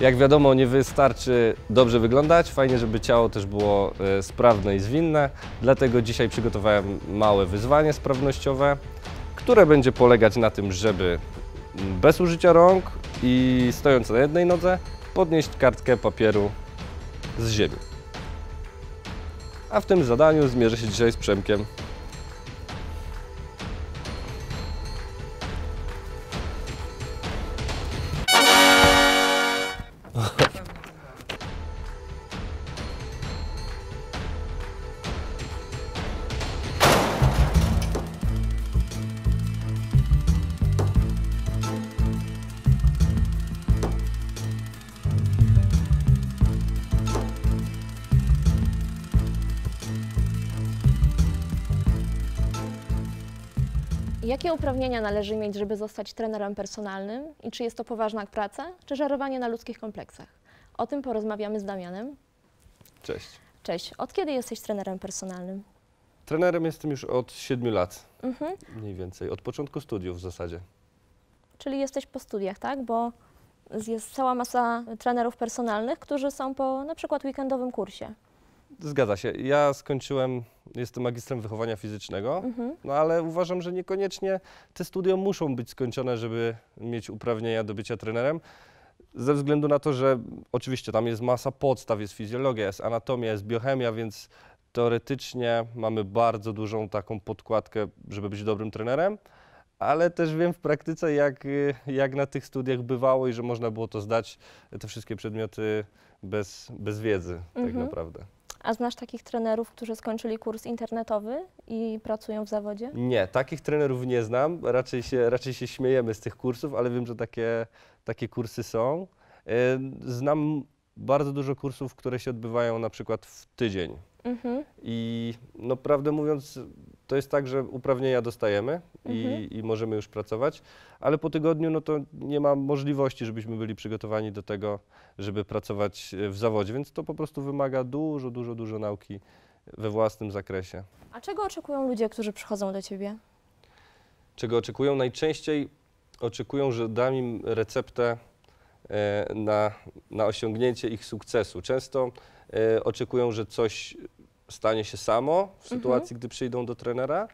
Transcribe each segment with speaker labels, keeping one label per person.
Speaker 1: Jak wiadomo, nie wystarczy dobrze wyglądać, fajnie, żeby ciało też było e, sprawne i zwinne. Dlatego dzisiaj przygotowałem małe wyzwanie sprawnościowe, które będzie polegać na tym, żeby mm, bez użycia rąk i stojąc na jednej nodze podnieść kartkę papieru z ziemi. A w tym zadaniu zmierzę się dzisiaj z Przemkiem
Speaker 2: Jakie uprawnienia należy mieć, żeby zostać trenerem personalnym i czy jest to poważna praca, czy żarowanie na ludzkich kompleksach? O tym porozmawiamy z Damianem. Cześć. Cześć. Od kiedy jesteś trenerem personalnym?
Speaker 1: Trenerem jestem już od 7 lat, mhm. mniej więcej. Od początku studiów w zasadzie.
Speaker 2: Czyli jesteś po studiach, tak? Bo jest cała masa trenerów personalnych, którzy są po na przykład weekendowym kursie.
Speaker 1: Zgadza się. Ja skończyłem, jestem magistrem wychowania fizycznego, mhm. no ale uważam, że niekoniecznie te studia muszą być skończone, żeby mieć uprawnienia do bycia trenerem. Ze względu na to, że oczywiście tam jest masa podstaw, jest fizjologia, jest anatomia, jest biochemia, więc teoretycznie mamy bardzo dużą taką podkładkę, żeby być dobrym trenerem, ale też wiem w praktyce, jak, jak na tych studiach bywało i że można było to zdać, te wszystkie przedmioty bez, bez wiedzy, tak mhm. tak naprawdę.
Speaker 2: A znasz takich trenerów, którzy skończyli kurs internetowy i pracują w zawodzie?
Speaker 1: Nie, takich trenerów nie znam. Raczej się, raczej się śmiejemy z tych kursów, ale wiem, że takie, takie kursy są. Y, znam bardzo dużo kursów, które się odbywają na przykład w tydzień. Mhm. I no prawdę mówiąc, to jest tak, że uprawnienia dostajemy i, mhm. i możemy już pracować, ale po tygodniu no to nie ma możliwości, żebyśmy byli przygotowani do tego, żeby pracować e, w zawodzie, więc to po prostu wymaga dużo, dużo, dużo nauki we własnym zakresie.
Speaker 2: A czego oczekują ludzie, którzy przychodzą do Ciebie?
Speaker 1: Czego oczekują? Najczęściej oczekują, że dam im receptę e, na, na osiągnięcie ich sukcesu. Często E, oczekują, że coś stanie się samo w mhm. sytuacji, mhm. gdy przyjdą do trenera.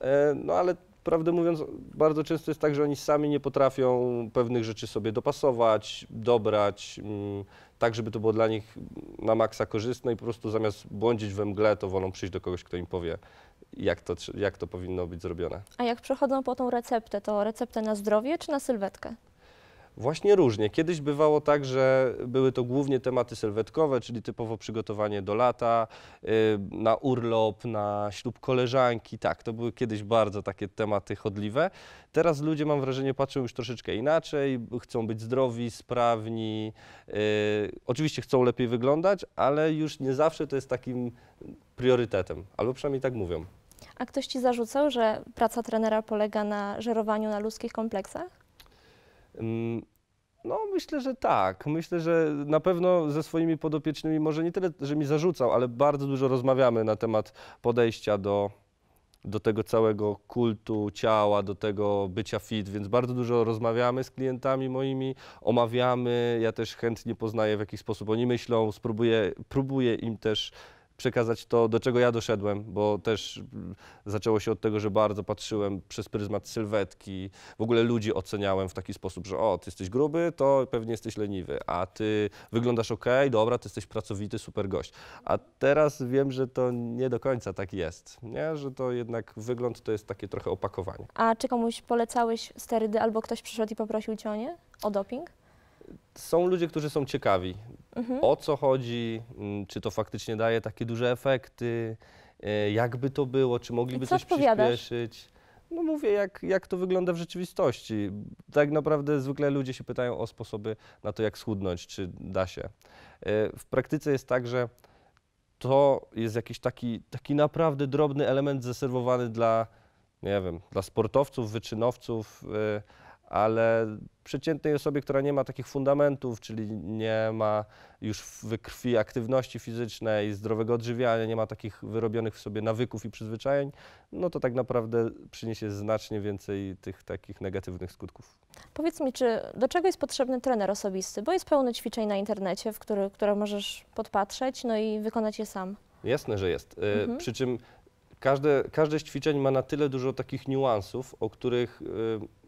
Speaker 1: E, no ale prawdę mówiąc, bardzo często jest tak, że oni sami nie potrafią pewnych rzeczy sobie dopasować, dobrać, mm, tak żeby to było dla nich na maksa korzystne i po prostu zamiast błądzić we mgle, to wolą przyjść do kogoś, kto im powie, jak to, jak to powinno być zrobione.
Speaker 2: A jak przechodzą po tą receptę, to receptę na zdrowie czy na sylwetkę?
Speaker 1: Właśnie różnie. Kiedyś bywało tak, że były to głównie tematy sylwetkowe, czyli typowo przygotowanie do lata, y, na urlop, na ślub koleżanki. Tak, to były kiedyś bardzo takie tematy chodliwe. Teraz ludzie, mam wrażenie, patrzą już troszeczkę inaczej, chcą być zdrowi, sprawni. Y, oczywiście chcą lepiej wyglądać, ale już nie zawsze to jest takim priorytetem, albo przynajmniej tak mówią.
Speaker 2: A ktoś ci zarzucał, że praca trenera polega na żerowaniu na ludzkich kompleksach?
Speaker 1: No, myślę, że tak. Myślę, że na pewno ze swoimi podopiecznymi, może nie tyle, że mi zarzucał, ale bardzo dużo rozmawiamy na temat podejścia do, do tego całego kultu ciała, do tego bycia fit, więc bardzo dużo rozmawiamy z klientami moimi, omawiamy. Ja też chętnie poznaję, w jaki sposób oni myślą, spróbuję, próbuję im też przekazać to, do czego ja doszedłem, bo też mm, zaczęło się od tego, że bardzo patrzyłem przez pryzmat sylwetki, w ogóle ludzi oceniałem w taki sposób, że o, ty jesteś gruby, to pewnie jesteś leniwy, a ty wyglądasz ok, dobra, ty jesteś pracowity, super gość. A teraz wiem, że to nie do końca tak jest, nie? że to jednak wygląd to jest takie trochę opakowanie.
Speaker 2: A czy komuś polecałeś sterydy albo ktoś przyszedł i poprosił cię o nie? O doping?
Speaker 1: są ludzie, którzy są ciekawi, mhm. o co chodzi, mm, czy to faktycznie daje takie duże efekty, e, jakby to było, czy mogliby coś przyspieszyć. No mówię, jak, jak to wygląda w rzeczywistości. Tak naprawdę zwykle ludzie się pytają o sposoby na to, jak schudnąć, czy da się. E, w praktyce jest tak, że to jest jakiś taki, taki naprawdę drobny element zaserwowany dla, nie wiem, dla sportowców, wyczynowców. E, ale przeciętnej osobie, która nie ma takich fundamentów, czyli nie ma już w krwi aktywności fizycznej, zdrowego odżywiania, nie ma takich wyrobionych w sobie nawyków i przyzwyczajeń, no to tak naprawdę przyniesie znacznie więcej tych takich negatywnych skutków.
Speaker 2: Powiedz mi, czy do czego jest potrzebny trener osobisty? Bo jest pełno ćwiczeń na internecie, w który, które możesz podpatrzeć no i wykonać je sam.
Speaker 1: Jasne, że jest. E, mhm. przy czym każde, każde z ćwiczeń ma na tyle dużo takich niuansów, o których e,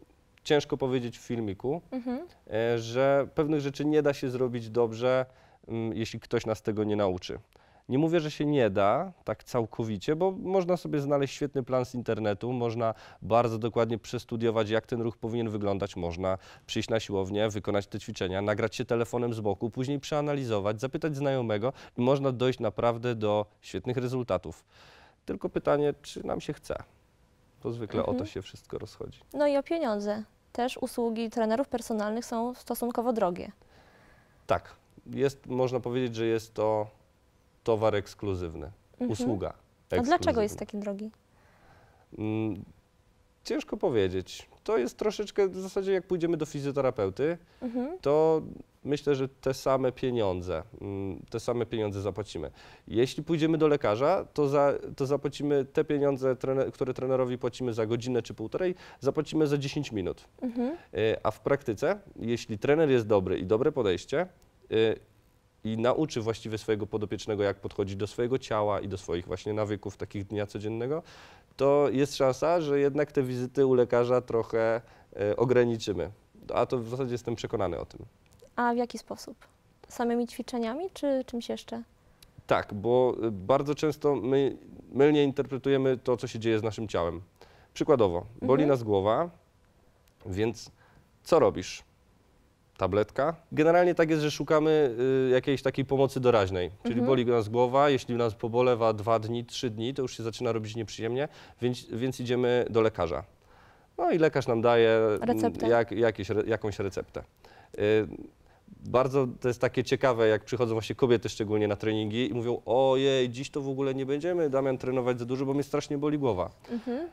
Speaker 1: ciężko powiedzieć w filmiku, mhm. E, że pewnych rzeczy nie da się zrobić dobrze, mm, jeśli ktoś nas tego nie nauczy. Nie mówię, że się nie da tak całkowicie, bo można sobie znaleźć świetny plan z internetu, można bardzo dokładnie przestudiować, jak ten ruch powinien wyglądać, można przyjść na siłownię, wykonać te ćwiczenia, nagrać się telefonem z boku, później przeanalizować, zapytać znajomego i można dojść naprawdę do świetnych rezultatów. Tylko pytanie, czy nam się chce. To zwykle mhm. o to mhm. się wszystko rozchodzi.
Speaker 2: No i o pieniądze. Też usługi trenerów personalnych są stosunkowo drogie.
Speaker 1: Tak. Jest, można powiedzieć, że jest to towar ekskluzywny, mhm. usługa. Ekskluzywna. A dlaczego jest taki drogi? Mm, ciężko powiedzieć. To jest troszeczkę w zasadzie, jak pójdziemy do fizjoterapeuty, mhm. to myślę, że te same pieniądze, mm, te same pieniądze zapłacimy. Jeśli pójdziemy do lekarza, to, za, to zapłacimy te pieniądze, które trenerowi płacimy za godzinę czy półtorej, zapłacimy za 10 minut. Mhm. Y, a w praktyce, jeśli trener jest dobry i dobre podejście, y, i nauczy właściwie swojego podopiecznego, jak podchodzić do swojego ciała i do swoich właśnie nawyków takich dnia codziennego, to jest szansa, że jednak te wizyty u lekarza trochę y, ograniczymy. A to w zasadzie jestem przekonany o tym.
Speaker 2: A w jaki sposób? Samymi ćwiczeniami czy czymś jeszcze?
Speaker 1: Tak, bo y, bardzo często my mylnie interpretujemy to, co się dzieje z naszym ciałem. Przykładowo, boli mhm. nas głowa, więc co robisz? Tabletka. Generalnie tak jest, że szukamy y, jakiejś takiej pomocy doraźnej. Czyli mhm. boli nas głowa, jeśli nas pobolewa dwa dni, trzy dni, to już się zaczyna robić nieprzyjemnie, więc, więc idziemy do lekarza. No i lekarz nam daje mm, jak, jakieś, jakąś receptę. Y, bardzo to jest takie ciekawe, jak przychodzą właśnie kobiety szczególnie na treningi i mówią, ojej, dziś to w ogóle nie będziemy, Damian, trenować za dużo, bo mnie strasznie boli głowa. Mhm. Y,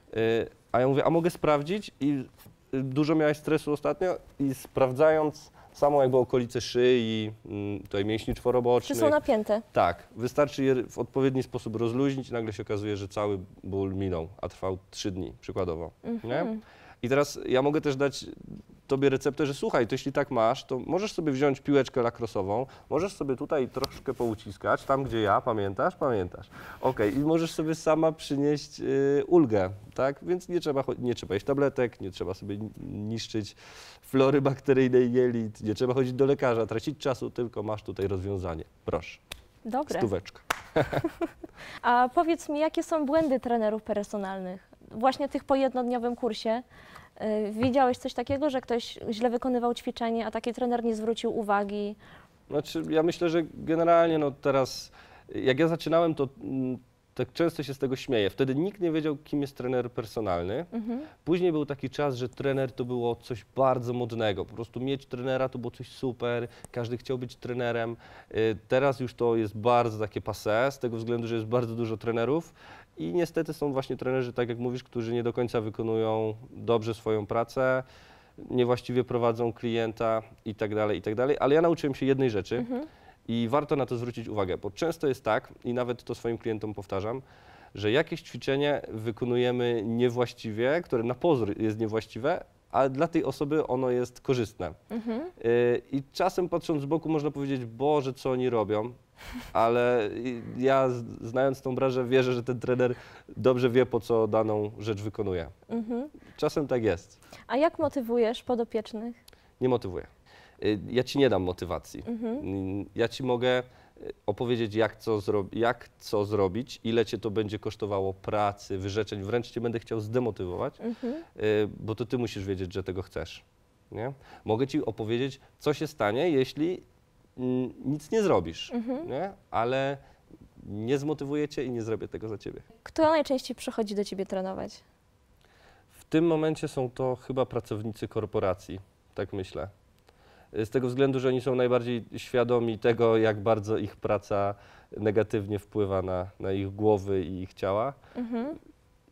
Speaker 1: a ja mówię, a mogę sprawdzić? I y, dużo miałeś stresu ostatnio? I sprawdzając samo jakby okolice szyi, y, tutaj mięśni czworobocznych. Czy są napięte? Tak. Wystarczy je w odpowiedni sposób rozluźnić i nagle się okazuje, że cały ból minął, a trwał trzy dni przykładowo. Mhm. I teraz ja mogę też dać tobie receptę, że słuchaj, to jeśli tak masz, to możesz sobie wziąć piłeczkę lakrosową, możesz sobie tutaj troszkę pouciskać, tam gdzie ja, pamiętasz? Pamiętasz. Ok, i możesz sobie sama przynieść y, ulgę, tak? Więc nie trzeba, nie trzeba jeść tabletek, nie trzeba sobie niszczyć flory bakteryjnej jelit, nie trzeba chodzić do lekarza, tracić czasu, tylko masz tutaj rozwiązanie. Proszę. Dobre. Stóweczka.
Speaker 2: A powiedz mi, jakie są błędy trenerów personalnych? Właśnie tych po jednodniowym kursie, Y, widziałeś coś takiego, że ktoś źle wykonywał ćwiczenie, a taki trener nie zwrócił uwagi?
Speaker 1: Znaczy, ja myślę, że generalnie no teraz, jak ja zaczynałem, to mm, tak często się z tego śmieję. Wtedy nikt nie wiedział, kim jest trener personalny. Mhm. Później był taki czas, że trener to było coś bardzo modnego. Po prostu mieć trenera to było coś super, każdy chciał być trenerem. Y, teraz już to jest bardzo takie passe, z tego względu, że jest bardzo dużo trenerów i niestety są właśnie trenerzy, tak jak mówisz, którzy nie do końca wykonują dobrze swoją pracę, niewłaściwie prowadzą klienta i tak dalej, i tak dalej. Ale ja nauczyłem się jednej rzeczy mhm. i warto na to zwrócić uwagę, bo często jest tak, i nawet to swoim klientom powtarzam, że jakieś ćwiczenie wykonujemy niewłaściwie, które na pozór jest niewłaściwe, ale dla tej osoby ono jest korzystne. Mhm. Y, I czasem patrząc z boku można powiedzieć, Boże, co oni robią, ale ja znając tą branżę wierzę, że ten trener dobrze wie, po co daną rzecz wykonuje. Mhm. Czasem tak jest.
Speaker 2: A jak motywujesz podopiecznych?
Speaker 1: Nie motywuję. Y, ja ci nie dam motywacji. Mhm. Ja ci mogę opowiedzieć, jak co, jak co zrobić, ile cię to będzie kosztowało pracy, wyrzeczeń, wręcz cię będę chciał zdemotywować, mhm. Y, bo to ty musisz wiedzieć, że tego chcesz. Nie? Mogę ci opowiedzieć, co się stanie, jeśli nic nie zrobisz,
Speaker 2: mhm. nie?
Speaker 1: ale nie zmotywuję cię i nie zrobię tego za ciebie.
Speaker 2: Kto najczęściej przychodzi do ciebie trenować?
Speaker 1: W tym momencie są to chyba pracownicy korporacji, tak myślę. Y, z tego względu, że oni są najbardziej świadomi tego, jak bardzo ich praca negatywnie wpływa na, na ich głowy i ich ciała. Mhm.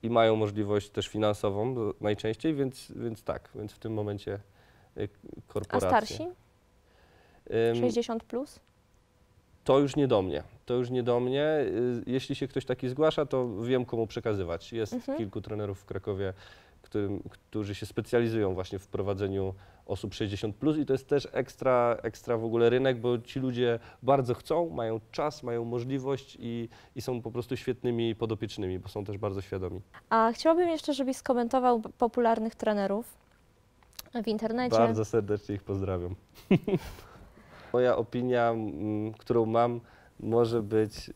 Speaker 1: I mają możliwość też finansową najczęściej, więc, więc tak, więc w tym momencie y, korporacje. A starsi?
Speaker 2: 60 plus?
Speaker 1: To już nie do mnie. To już nie do mnie. Y, jeśli się ktoś taki zgłasza, to wiem komu przekazywać. Jest mhm. kilku trenerów w Krakowie, którym, którzy się specjalizują właśnie w prowadzeniu osób 60 plus i to jest też ekstra, ekstra w ogóle rynek, bo ci ludzie bardzo chcą, mają czas, mają możliwość i, i są po prostu świetnymi podopiecznymi, bo są też bardzo świadomi.
Speaker 2: A chciałabym jeszcze, żebyś skomentował popularnych trenerów w internecie. Bardzo
Speaker 1: serdecznie ich pozdrawiam. Moja opinia, mm, którą mam, może być y,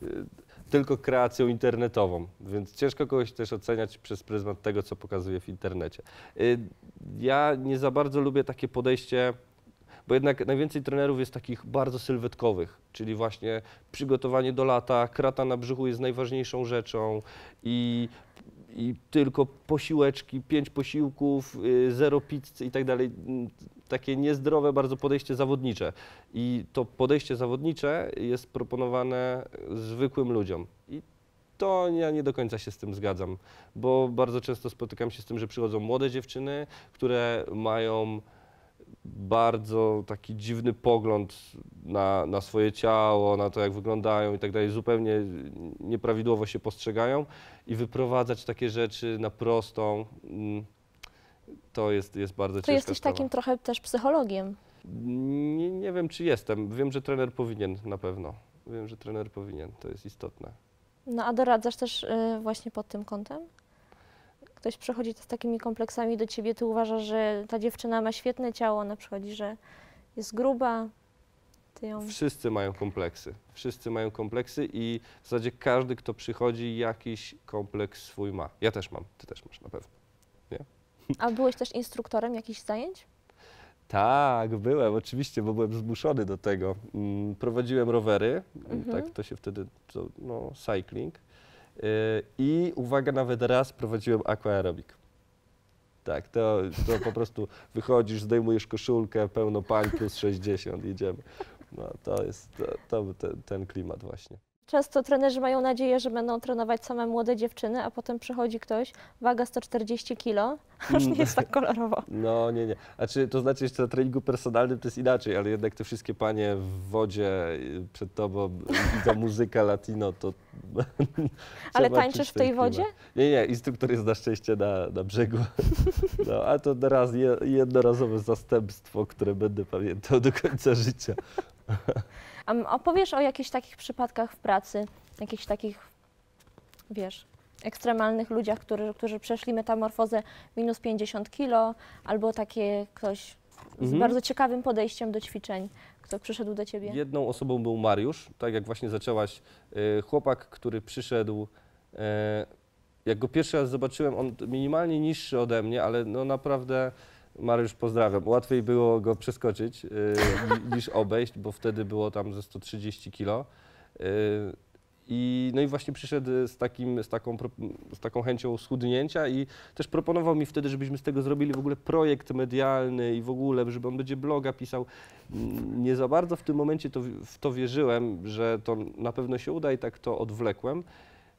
Speaker 1: tylko kreacją internetową, więc ciężko kogoś też oceniać przez pryzmat tego, co pokazuje w internecie. Y, ja nie za bardzo lubię takie podejście, bo jednak najwięcej trenerów jest takich bardzo sylwetkowych, czyli właśnie przygotowanie do lata, krata na brzuchu jest najważniejszą rzeczą i i tylko posiłeczki, pięć posiłków, y, zero pizzy i tak dalej takie niezdrowe bardzo podejście zawodnicze. I to podejście zawodnicze jest proponowane zwykłym ludziom. I to ja nie do końca się z tym zgadzam, bo bardzo często spotykam się z tym, że przychodzą młode dziewczyny, które mają bardzo taki dziwny pogląd na, na swoje ciało, na to, jak wyglądają i tak dalej, zupełnie nieprawidłowo się postrzegają i wyprowadzać takie rzeczy na prostą. Mm, to jest, jest bardzo to ciężka To jesteś sprawa.
Speaker 2: takim trochę też psychologiem. Nie, nie
Speaker 1: wiem, czy jestem. Wiem, że trener powinien na pewno. Wiem, że trener powinien. To jest istotne.
Speaker 2: No a doradzasz też y, właśnie pod tym kątem? Ktoś przychodzi z takimi kompleksami do ciebie, ty uważasz, że ta dziewczyna ma świetne ciało, ona przychodzi, że jest gruba, ją...
Speaker 1: Wszyscy mają kompleksy. Wszyscy mają kompleksy i w zasadzie każdy, kto przychodzi, jakiś kompleks swój ma. Ja też mam, ty też masz na pewno. Nie?
Speaker 2: A byłeś też instruktorem jakichś zajęć?
Speaker 1: Tak, byłem oczywiście, bo byłem zmuszony do tego. Mm, prowadziłem rowery, mm, tak mhm. tak to się wtedy, to, no, cycling. Y, I uwaga, nawet raz prowadziłem aquaerobik. Tak, to, to po prostu wychodzisz, zdejmujesz koszulkę, pełno pań plus 60, jedziemy. No, to jest to, to, ten, ten klimat właśnie.
Speaker 2: Często trenerzy mają nadzieję, że będą trenować same młode dziewczyny, a potem przychodzi ktoś, waga 140 kg, aż nie jest tak kolorowo.
Speaker 1: No nie, nie. A czy to znaczy jeszcze na treningu personalnym to jest inaczej, ale jednak te wszystkie panie w wodzie y, przed tobą y, i muzykę muzyka latino, to... ale tańczysz w tej wodzie? Nie, nie, instruktor jest na szczęście na, na brzegu. No, a to raz jednorazowe zastępstwo, które będę pamiętał do końca życia.
Speaker 2: A opowiesz o jakichś takich przypadkach w pracy, jakichś takich, wiesz, ekstremalnych ludziach, którzy, którzy przeszli metamorfozę minus 50 kilo, albo takie ktoś z mhm. bardzo ciekawym podejściem do ćwiczeń, kto przyszedł do ciebie?
Speaker 1: Jedną osobą był Mariusz, tak jak właśnie zaczęłaś. E, chłopak, który przyszedł. E, jak go pierwszy raz zobaczyłem, on minimalnie niższy ode mnie, ale no naprawdę Mariusz, pozdrawiam. Łatwiej było go przeskoczyć y, niż obejść, bo wtedy było tam ze 130 kilo. Y, i, no i właśnie przyszedł z, takim, z, taką, z taką chęcią schudnięcia i też proponował mi wtedy, żebyśmy z tego zrobili w ogóle projekt medialny i w ogóle, żeby on będzie bloga pisał. Nie za bardzo w tym momencie to, w to wierzyłem, że to na pewno się uda i tak to odwlekłem.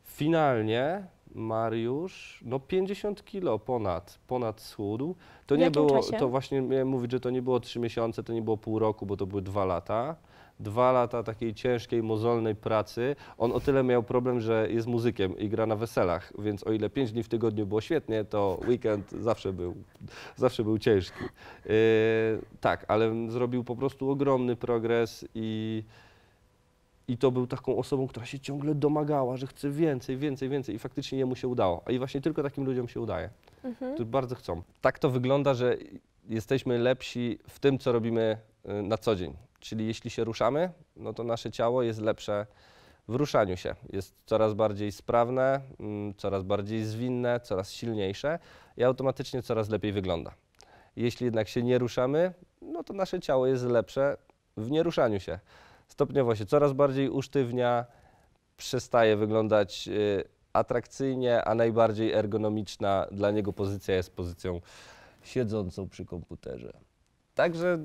Speaker 1: Finalnie Mariusz, no 50 kilo ponad, ponad schudł. To w nie było, czasie? to właśnie miałem mówić, że to nie było 3 miesiące, to nie było pół roku, bo to były dwa lata. Dwa lata takiej ciężkiej, mozolnej pracy. On o tyle miał problem, że jest muzykiem i gra na weselach, więc o ile 5 dni w tygodniu było świetnie, to weekend zawsze był, zawsze był ciężki. Yy, tak, ale zrobił po prostu ogromny progres i i to był taką osobą, która się ciągle domagała, że chce więcej, więcej, więcej i faktycznie jemu się udało. I właśnie tylko takim ludziom się udaje, mhm. którzy bardzo chcą. Tak to wygląda, że jesteśmy lepsi w tym, co robimy y, na co dzień. Czyli jeśli się ruszamy, no to nasze ciało jest lepsze w ruszaniu się. Jest coraz bardziej sprawne, mm, coraz bardziej zwinne, coraz silniejsze i automatycznie coraz lepiej wygląda. Jeśli jednak się nie ruszamy, no to nasze ciało jest lepsze w nieruszaniu się stopniowo się coraz bardziej usztywnia, przestaje wyglądać y, atrakcyjnie, a najbardziej ergonomiczna dla niego pozycja jest pozycją siedzącą przy komputerze. Także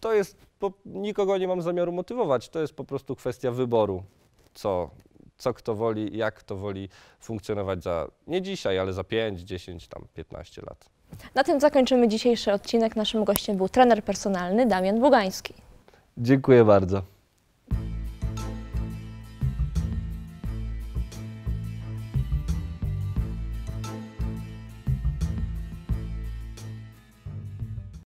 Speaker 1: to jest, po, nikogo nie mam zamiaru motywować, to jest po prostu kwestia wyboru, co, co kto woli, jak kto woli funkcjonować za, nie dzisiaj, ale za 5, 10, tam 15 lat.
Speaker 2: Na tym zakończymy dzisiejszy odcinek. Naszym gościem był trener personalny Damian Bugański.
Speaker 1: Dziękuję bardzo.